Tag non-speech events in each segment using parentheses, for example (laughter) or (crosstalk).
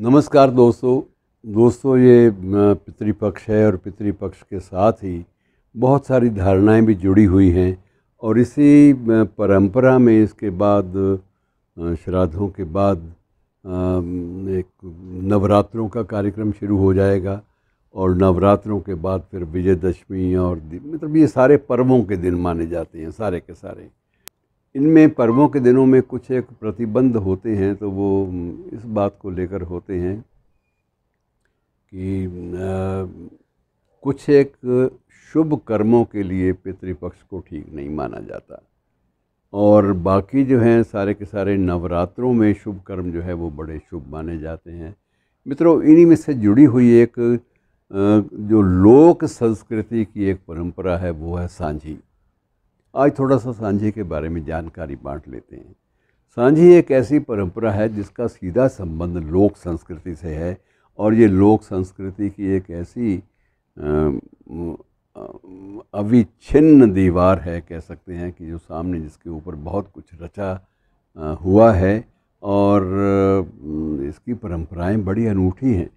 नमस्कार दोस्तों दोस्तों ये पितृपक्ष है और पितृपक्ष के साथ ही बहुत सारी धारणाएं भी जुड़ी हुई हैं और इसी परंपरा में इसके बाद श्राद्धों के बाद एक नवरात्रों का कार्यक्रम शुरू हो जाएगा और नवरात्रों के बाद फिर विजयदशमी और मतलब ये सारे पर्वों के दिन माने जाते हैं सारे के सारे इनमें पर्वों के दिनों में कुछ एक प्रतिबंध होते हैं तो वो इस बात को लेकर होते हैं कि आ, कुछ एक शुभ कर्मों के लिए पितृपक्ष को ठीक नहीं माना जाता और बाकी जो हैं सारे के सारे नवरात्रों में शुभ कर्म जो है वो बड़े शुभ माने जाते हैं मित्रों इन्हीं में से जुड़ी हुई एक जो लोक संस्कृति की एक परंपरा है वो है सांझी आज थोड़ा सा सांझे के बारे में जानकारी बांट लेते हैं सांझी एक ऐसी परंपरा है जिसका सीधा संबंध लोक संस्कृति से है और ये लोक संस्कृति की एक ऐसी अविच्छिन्न दीवार है कह सकते हैं कि जो सामने जिसके ऊपर बहुत कुछ रचा हुआ है और इसकी परंपराएं बड़ी अनूठी हैं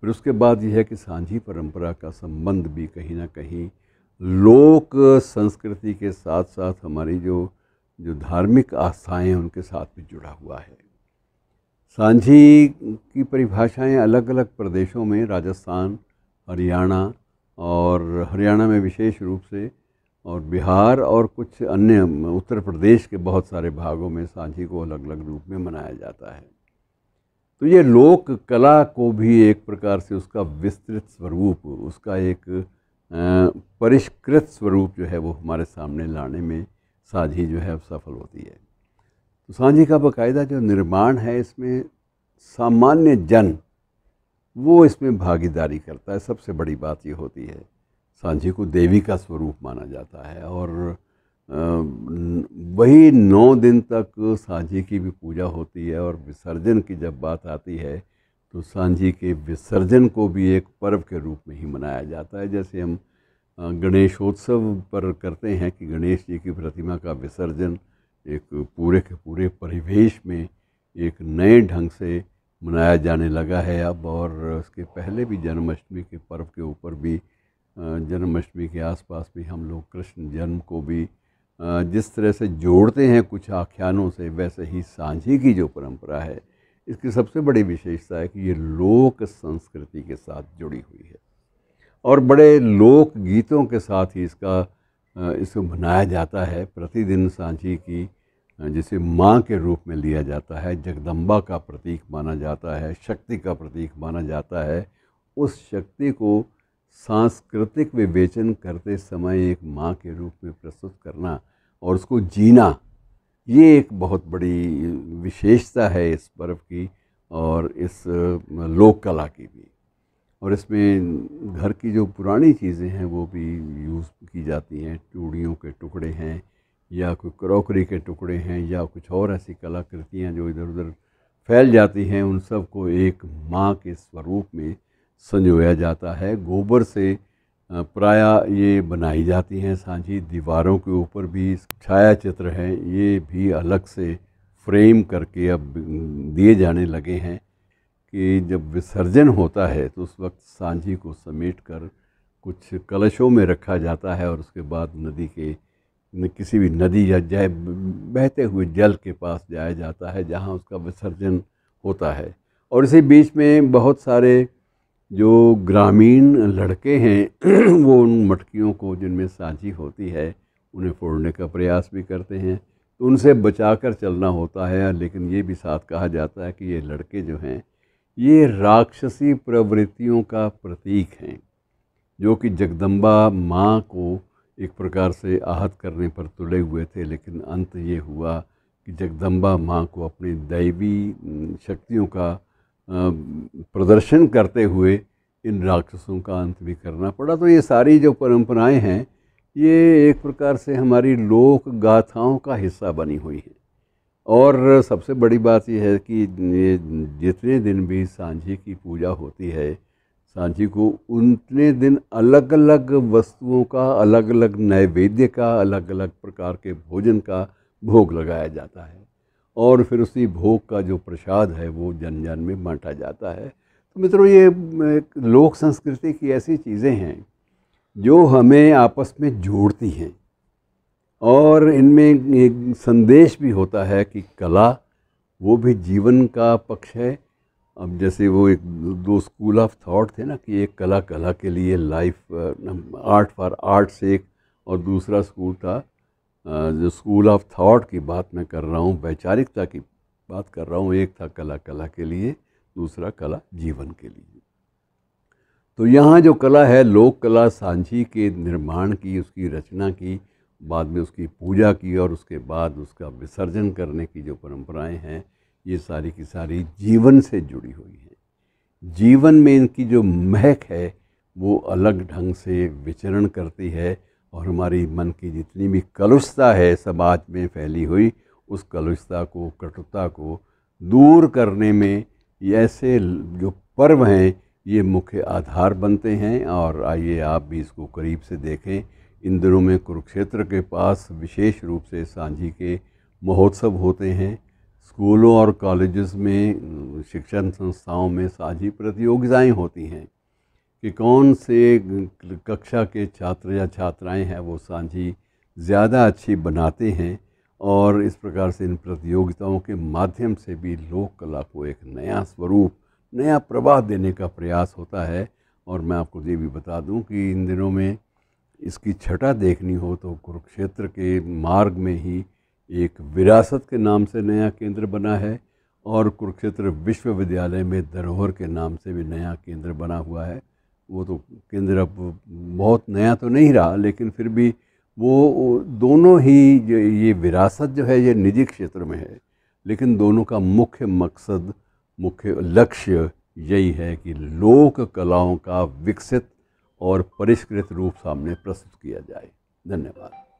फिर उसके बाद यह है कि सांझी परंपरा का संबंध भी कहीं ना कहीं लोक संस्कृति के साथ साथ हमारी जो जो धार्मिक आस्थाएं उनके साथ भी जुड़ा हुआ है सांझी की परिभाषाएं अलग अलग प्रदेशों में राजस्थान हरियाणा और हरियाणा में विशेष रूप से और बिहार और कुछ अन्य उत्तर प्रदेश के बहुत सारे भागों में सांझी को अलग अलग रूप में मनाया जाता है तो ये लोक कला को भी एक प्रकार से उसका विस्तृत स्वरूप उसका एक परिष्कृत स्वरूप जो है वो हमारे सामने लाने में साझी जो है सफल होती है तो साझी का बाकायदा जो निर्माण है इसमें सामान्य जन वो इसमें भागीदारी करता है सबसे बड़ी बात ये होती है साझी को देवी का स्वरूप माना जाता है और वही नौ दिन तक साझी की भी पूजा होती है और विसर्जन की जब बात आती है तो सांझी के विसर्जन को भी एक पर्व के रूप में ही मनाया जाता है जैसे हम गणेशोत्सव पर करते हैं कि गणेश जी की प्रतिमा का विसर्जन एक पूरे के पूरे परिवेश में एक नए ढंग से मनाया जाने लगा है अब और उसके पहले भी जन्माष्टमी के पर्व के ऊपर भी जन्माष्टमी के आसपास भी हम लोग कृष्ण जन्म को भी जिस तरह से जोड़ते हैं कुछ आख्यानों से वैसे ही सांझी की जो परंपरा है इसकी सबसे बड़ी विशेषता है कि ये लोक संस्कृति के साथ जुड़ी हुई है और बड़े लोक गीतों के साथ ही इसका इसको मनाया जाता है प्रतिदिन सांची की जिसे माँ के रूप में लिया जाता है जगदम्बा का प्रतीक माना जाता है शक्ति का प्रतीक माना जाता है उस शक्ति को सांस्कृतिक विवेचन करते समय एक माँ के रूप में प्रस्तुत करना और उसको जीना ये एक बहुत बड़ी विशेषता है इस पर्व की और इस लोक कला की भी और इसमें घर की जो पुरानी चीज़ें हैं वो भी यूज़ की जाती हैं चूड़ियों के टुकड़े हैं या कोई क्रॉकरी के टुकड़े हैं या कुछ और ऐसी कलाकृतियाँ जो इधर उधर फैल जाती हैं उन सब को एक माँ के स्वरूप में संजोया जाता है गोबर से प्राय ये बनाई जाती हैं सांझी दीवारों के ऊपर भी छाया चित्र हैं ये भी अलग से फ्रेम करके अब दिए जाने लगे हैं कि जब विसर्जन होता है तो उस वक्त सांझी को समेट कर कुछ कलशों में रखा जाता है और उसके बाद नदी के किसी भी नदी या जय बहते हुए जल के पास जाया जाता है जहाँ उसका विसर्जन होता है और इसी बीच में बहुत सारे जो ग्रामीण लड़के हैं (clears throat) वो उन मटकियों को जिनमें सांझी होती है उन्हें फोड़ने का प्रयास भी करते हैं तो उनसे बचाकर चलना होता है लेकिन ये भी साथ कहा जाता है कि ये लड़के जो हैं ये राक्षसी प्रवृत्तियों का प्रतीक हैं जो कि जगदम्बा माँ को एक प्रकार से आहत करने पर तुले हुए थे लेकिन अंत ये हुआ कि जगदम्बा माँ को अपनी दैवी शक्तियों का प्रदर्शन करते हुए इन राक्षसों का अंत भी करना पड़ा तो ये सारी जो परंपराएं हैं ये एक प्रकार से हमारी लोक गाथाओं का हिस्सा बनी हुई हैं और सबसे बड़ी बात यह है कि जितने दिन भी सांझी की पूजा होती है सांझी को उतने दिन अलग अलग वस्तुओं का अलग अलग नैवेद्य का अलग अलग प्रकार के भोजन का भोग लगाया जाता है और फिर उसी भोग का जो प्रसाद है वो जन जन में बांटा जाता है तो मित्रों ये लोक संस्कृति की ऐसी चीज़ें हैं जो हमें आपस में जोड़ती हैं और इनमें एक संदेश भी होता है कि कला वो भी जीवन का पक्ष है अब जैसे वो एक दो स्कूल ऑफ थॉट थे ना कि एक कला कला के लिए लाइफ आर्ट फॉर आर्ट्स एक और दूसरा स्कूल था जो स्कूल ऑफ थॉट की बात मैं कर रहा हूँ वैचारिकता की बात कर रहा हूँ एक था कला कला के लिए दूसरा कला जीवन के लिए तो यहाँ जो कला है लोक कला सांझी के निर्माण की उसकी रचना की बाद में उसकी पूजा की और उसके बाद उसका विसर्जन करने की जो परंपराएं हैं ये सारी की सारी जीवन से जुड़ी हुई हैं जीवन में इनकी जो महक है वो अलग ढंग से विचरण करती है और हमारी मन की जितनी भी कलुषता है समाज में फैली हुई उस कलुषता को कटुता को दूर करने में ऐसे जो पर्व हैं ये मुख्य आधार बनते हैं और आइए आप भी इसको करीब से देखें इन दिनों में कुरुक्षेत्र के पास विशेष रूप से सांझी के महोत्सव होते हैं स्कूलों और कॉलेजेस में शिक्षण संस्थाओं में साझी प्रतियोगिताएं होती हैं कि कौन से कक्षा के छात्र या छात्राएं हैं वो सांझी ज़्यादा अच्छी बनाते हैं और इस प्रकार से इन प्रतियोगिताओं के माध्यम से भी लोक कला को एक नया स्वरूप नया प्रवाह देने का प्रयास होता है और मैं आपको ये भी बता दूं कि इन दिनों में इसकी छटा देखनी हो तो कुरुक्षेत्र के मार्ग में ही एक विरासत के नाम से नया केंद्र बना है और कुरुक्षेत्र विश्वविद्यालय में धरोहर के नाम से भी नया केंद्र बना हुआ है वो तो केंद्र अब बहुत नया तो नहीं रहा लेकिन फिर भी वो दोनों ही जो ये विरासत जो है ये निजी क्षेत्र में है लेकिन दोनों का मुख्य मकसद मुख्य लक्ष्य यही है कि लोक कलाओं का विकसित और परिष्कृत रूप सामने प्रस्तुत किया जाए धन्यवाद